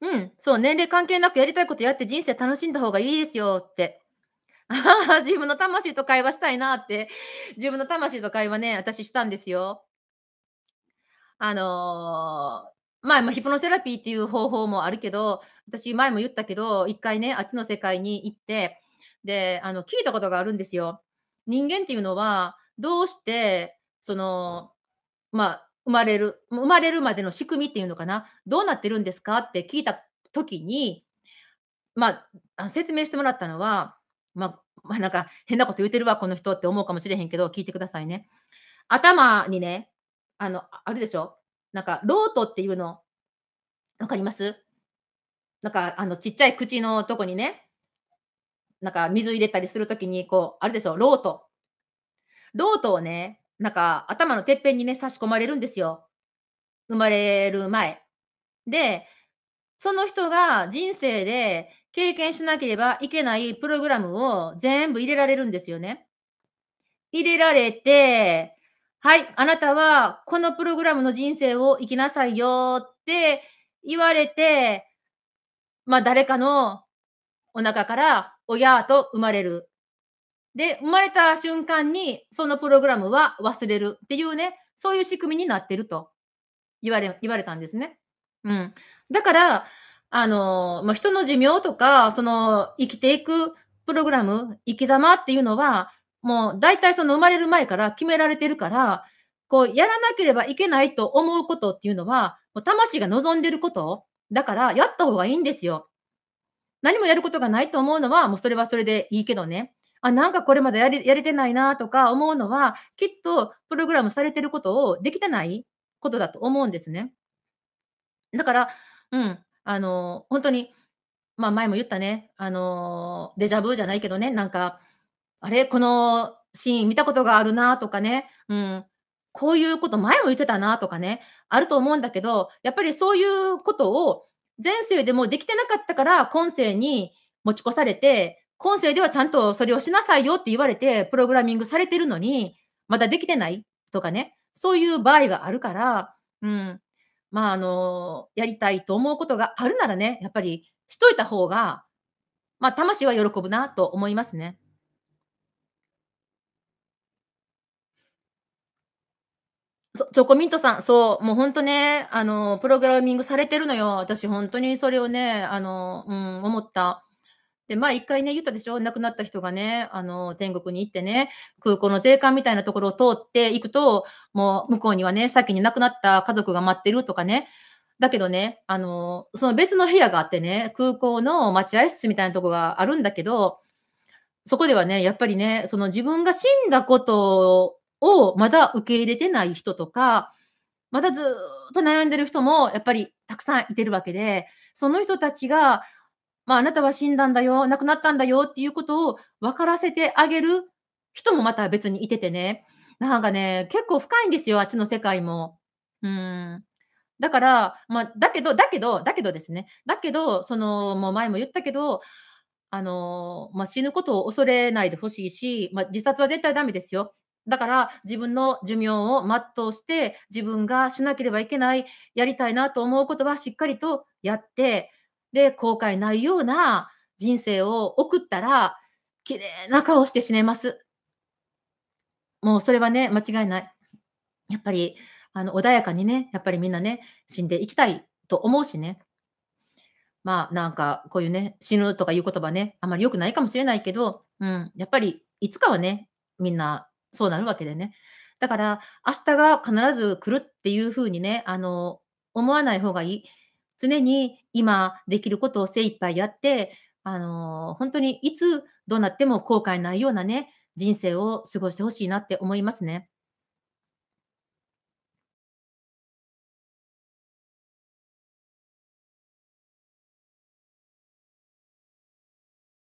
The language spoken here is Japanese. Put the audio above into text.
うん、そう、年齢関係なくやりたいことやって人生楽しんだ方がいいですよって。ああ、自分の魂と会話したいなって。自分の魂と会話ね、私したんですよ。あのー、まあ、ヒプノセラピーっていう方法もあるけど、私前も言ったけど、一回ね、あっちの世界に行って、で、あの、聞いたことがあるんですよ。人間っていうのは、どうして、その、まあ、生まれる、生まれるまでの仕組みっていうのかな、どうなってるんですかって聞いた時に、まあ、説明してもらったのは、まあ、まあ、なんか変なこと言うてるわ、この人って思うかもしれへんけど、聞いてくださいね。頭にね、あの、あるでしょなんか、ロートっていうの、わかりますなんか、あの、ちっちゃい口のとこにね、なんか水入れたりするときに、こう、あるでしょロート。ロートをね、なんか頭のてっぺんにね、差し込まれるんですよ。生まれる前。で、その人が人生で経験しなければいけないプログラムを全部入れられるんですよね。入れられて、はい、あなたはこのプログラムの人生を生きなさいよって言われて、まあ誰かのお腹から親と生まれる。で、生まれた瞬間に、そのプログラムは忘れるっていうね、そういう仕組みになってると言われ、言われたんですね。うん。だから、あの、まあ、人の寿命とか、その、生きていくプログラム、生き様っていうのは、もう大体その生まれる前から決められてるから、こう、やらなければいけないと思うことっていうのは、もう魂が望んでることだから、やった方がいいんですよ。何もやることがないと思うのは、もうそれはそれでいいけどね。あ、なんかこれまでやりやれてないなとか思うのは、きっとプログラムされてることをできてないことだと思うんですね。だから、うん、あの、本当に、まあ前も言ったね、あの、デジャブじゃないけどね、なんか、あれ、このシーン見たことがあるなとかね、うん、こういうこと前も言ってたなとかね、あると思うんだけど、やっぱりそういうことを前世でもできてなかったから、今世に持ち越されて、今世ではちゃんとそれをしなさいよって言われて、プログラミングされてるのに、まだできてないとかね、そういう場合があるから、うん、まあ、あの、やりたいと思うことがあるならね、やっぱりしといた方が、まあ、魂は喜ぶなと思いますね。チョコミントさん、そう、もう本当ね、あの、プログラミングされてるのよ。私、本当にそれをね、あの、うん、思った。で、まあ一回ね、言ったでしょ亡くなった人がね、あの、天国に行ってね、空港の税関みたいなところを通っていくと、もう向こうにはね、先に亡くなった家族が待ってるとかね。だけどね、あの、その別の部屋があってね、空港の待合室みたいなとこがあるんだけど、そこではね、やっぱりね、その自分が死んだことをまだ受け入れてない人とか、まだずっと悩んでる人もやっぱりたくさんいてるわけで、その人たちがまあ、あなたは死んだんだよ、亡くなったんだよっていうことを分からせてあげる人もまた別にいててね、なんかね、結構深いんですよ、あっちの世界も。うんだから、まあ、だけど、だけど、だけどですね、だけど、その、もう前も言ったけど、あのまあ、死ぬことを恐れないでほしいし、まあ、自殺は絶対ダメですよ。だから自分の寿命を全うして自分がしなければいけないやりたいなと思うことはしっかりとやってで、後悔ないような人生を送ったら、綺麗な顔して死ねます。もうそれはね、間違いない。やっぱり、あの、穏やかにね、やっぱりみんなね、死んでいきたいと思うしね。まあ、なんか、こういうね、死ぬとかいう言葉ね、あまり良くないかもしれないけど、うん、やっぱり、いつかはね、みんなそうなるわけでね。だから、明日が必ず来るっていうふうにね、あの、思わない方がいい。常に今できることを精一杯やって、あのー、本当にいつどうなっても後悔ないようなね、人生を過ごしてほしいなって思いますね。